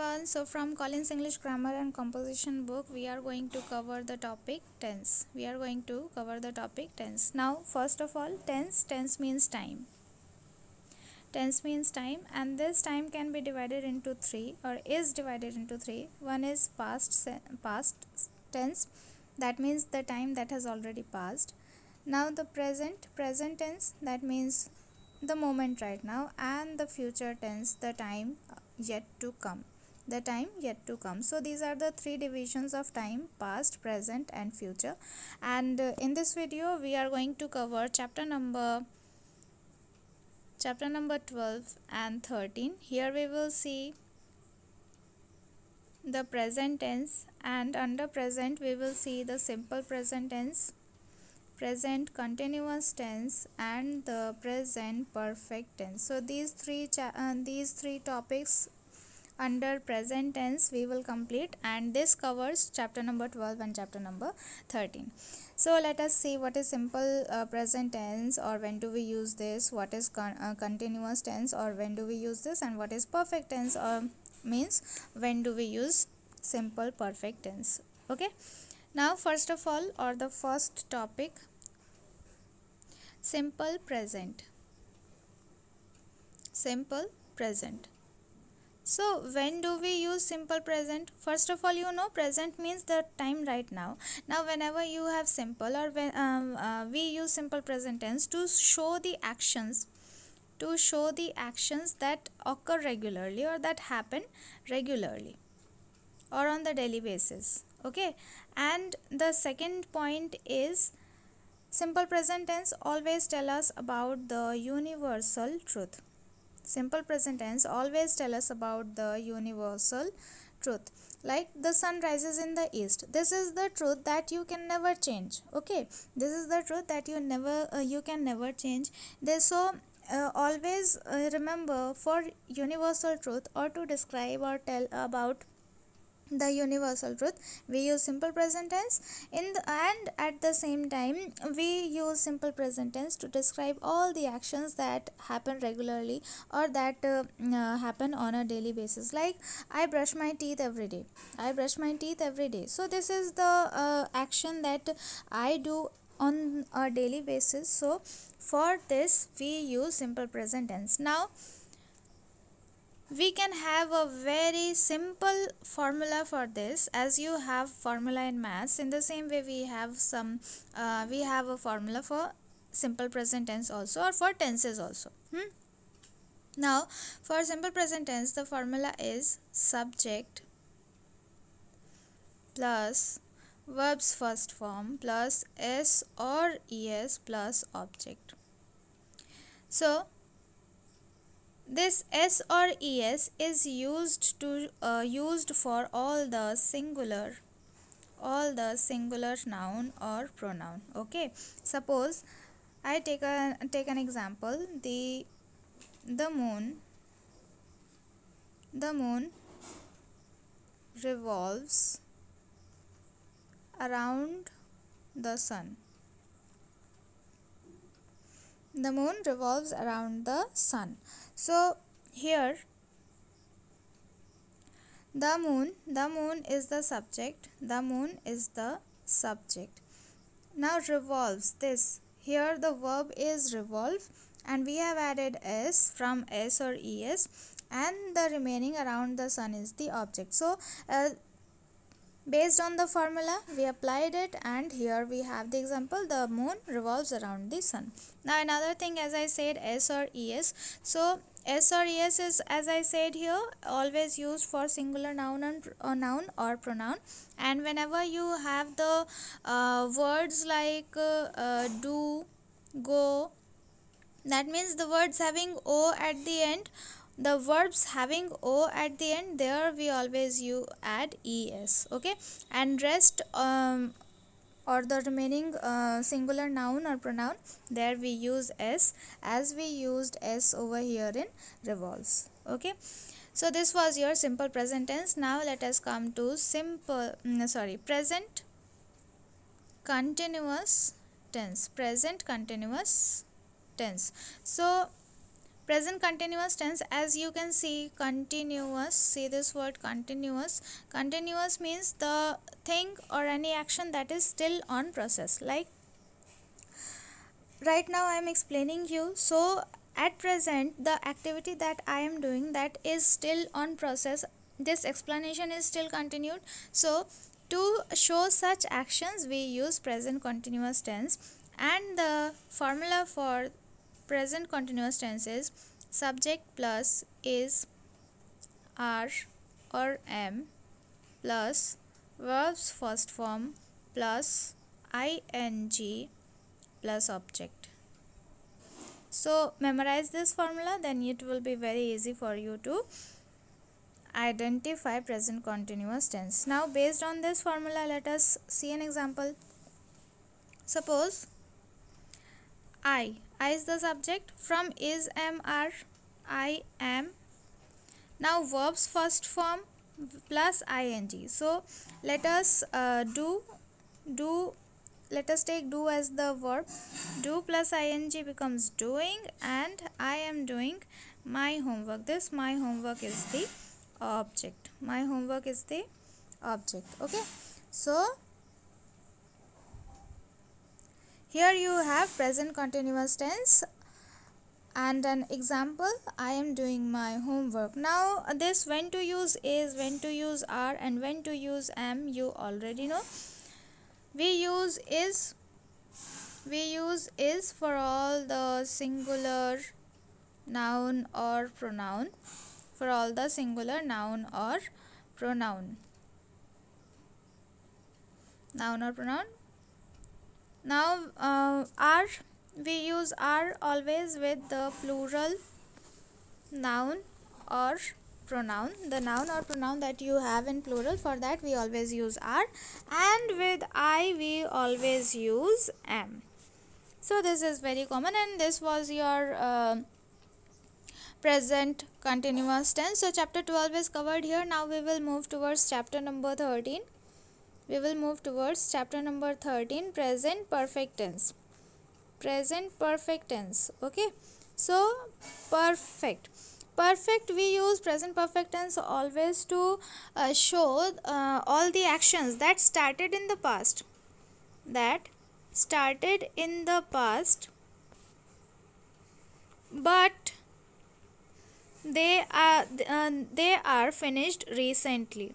everyone so from Collins English grammar and composition book we are going to cover the topic tense we are going to cover the topic tense now first of all tense tense means time tense means time and this time can be divided into three or is divided into three one is past past tense that means the time that has already passed now the present present tense that means the moment right now and the future tense the time yet to come the time yet to come so these are the three divisions of time past present and future and uh, in this video we are going to cover chapter number chapter number 12 and 13 here we will see the present tense and under present we will see the simple present tense present continuous tense and the present perfect tense so these three uh, these three topics under present tense we will complete and this covers chapter number 12 and chapter number 13 so let us see what is simple uh, present tense or when do we use this what is con uh, continuous tense or when do we use this and what is perfect tense or means when do we use simple perfect tense okay now first of all or the first topic simple present simple present so when do we use simple present first of all you know present means the time right now now whenever you have simple or when um, uh, we use simple present tense to show the actions to show the actions that occur regularly or that happen regularly or on the daily basis okay and the second point is simple present tense always tell us about the universal truth Simple present tense always tell us about the universal truth like the sun rises in the east this is the truth that you can never change okay this is the truth that you never uh, you can never change this so uh, always uh, remember for universal truth or to describe or tell about the universal truth we use simple present tense in the, and at the same time we use simple present tense to describe all the actions that happen regularly or that uh, mm, uh, happen on a daily basis like i brush my teeth every day i brush my teeth every day so this is the uh, action that i do on a daily basis so for this we use simple present tense now we can have a very simple formula for this as you have formula in maths in the same way we have some uh, we have a formula for simple present tense also or for tenses also hmm? now for simple present tense the formula is subject plus verbs first form plus s or es plus object so this S or ES is used to uh, used for all the singular all the singular noun or pronoun okay suppose i take a take an example the the moon the moon revolves around the sun the moon revolves around the sun so here the moon the moon is the subject the moon is the subject now revolves this here the verb is revolve and we have added s from s or es and the remaining around the sun is the object so uh, based on the formula we applied it and here we have the example the moon revolves around the sun now another thing as i said s or es so s or es is as i said here always used for singular noun and or uh, noun or pronoun and whenever you have the uh, words like uh, uh, do go that means the words having o at the end the verbs having o at the end there we always you add es okay and rest um, or the remaining uh, singular noun or pronoun there we use s as we used s over here in revolves okay so this was your simple present tense now let us come to simple no, mm, sorry present continuous tense present continuous tense so present continuous tense as you can see continuous see this word continuous continuous means the thing or any action that is still on process like right now i am explaining you so at present the activity that i am doing that is still on process this explanation is still continued so to show such actions we use present continuous tense and the formula for present continuous tenses subject plus is are or am plus verbs first form plus ing plus object so memorize this formula then it will be very easy for you to identify present continuous tense now based on this formula let us see an example suppose i I is the subject. From is, am, are, I am. Now verbs first form plus ing. So let us uh, do, do, let us take do as the verb. Do plus ing becomes doing and I am doing my homework. This my homework is the object. My homework is the object. Okay. So here you have present continuous tense and an example I am doing my homework. Now this when to use is, when to use are and when to use am you already know. We use is, we use is for all the singular noun or pronoun for all the singular noun or pronoun noun or pronoun now uh, are we use are always with the plural noun or pronoun the noun or pronoun that you have in plural for that we always use are and with i we always use am so this is very common and this was your uh, present continuous tense so chapter 12 is covered here now we will move towards chapter number 13 we will move towards chapter number 13 present perfect tense present perfect tense okay so perfect perfect we use present perfect tense always to uh, show uh, all the actions that started in the past that started in the past but they are uh, they are finished recently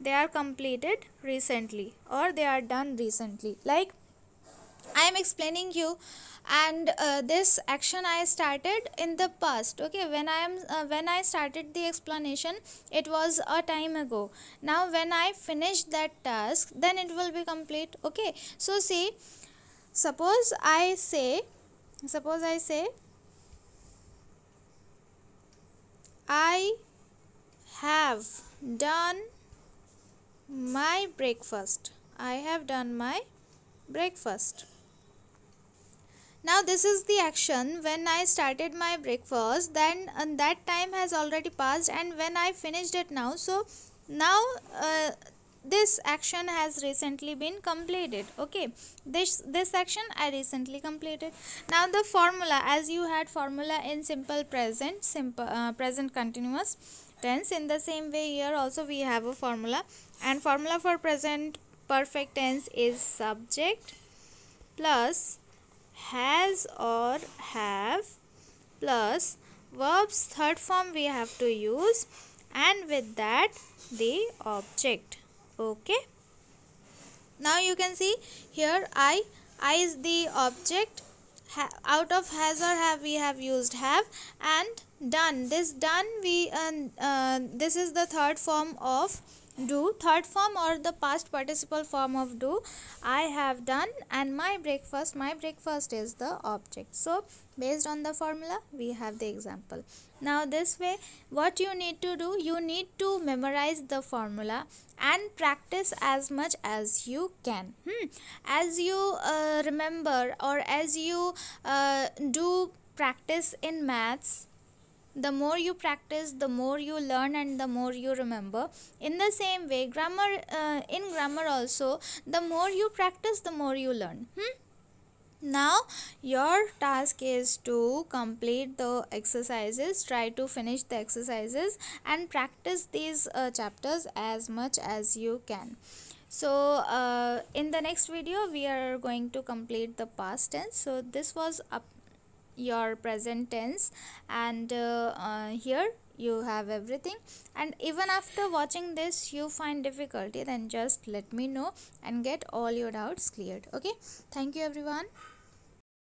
they are completed recently or they are done recently like i am explaining you and uh, this action i started in the past okay when i am uh, when i started the explanation it was a time ago now when i finish that task then it will be complete okay so see suppose i say suppose i say i have done my breakfast I have done my breakfast now this is the action when I started my breakfast then and that time has already passed and when I finished it now so now uh, this action has recently been completed okay this this action I recently completed now the formula as you had formula in simple present simple uh, present continuous tense in the same way here also we have a formula and formula for present perfect tense is subject plus has or have plus verbs third form we have to use and with that the object okay now you can see here i i is the object ha, out of has or have we have used have and done this done we uh, uh, this is the third form of do third form or the past participle form of do i have done and my breakfast my breakfast is the object so based on the formula we have the example now this way what you need to do you need to memorize the formula and practice as much as you can hmm. as you uh, remember or as you uh, do practice in maths the more you practice the more you learn and the more you remember in the same way grammar uh, in grammar also the more you practice the more you learn hmm? now your task is to complete the exercises try to finish the exercises and practice these uh, chapters as much as you can so uh, in the next video we are going to complete the past tense so this was up your present tense and uh, uh, here you have everything and even after watching this you find difficulty then just let me know and get all your doubts cleared okay thank you everyone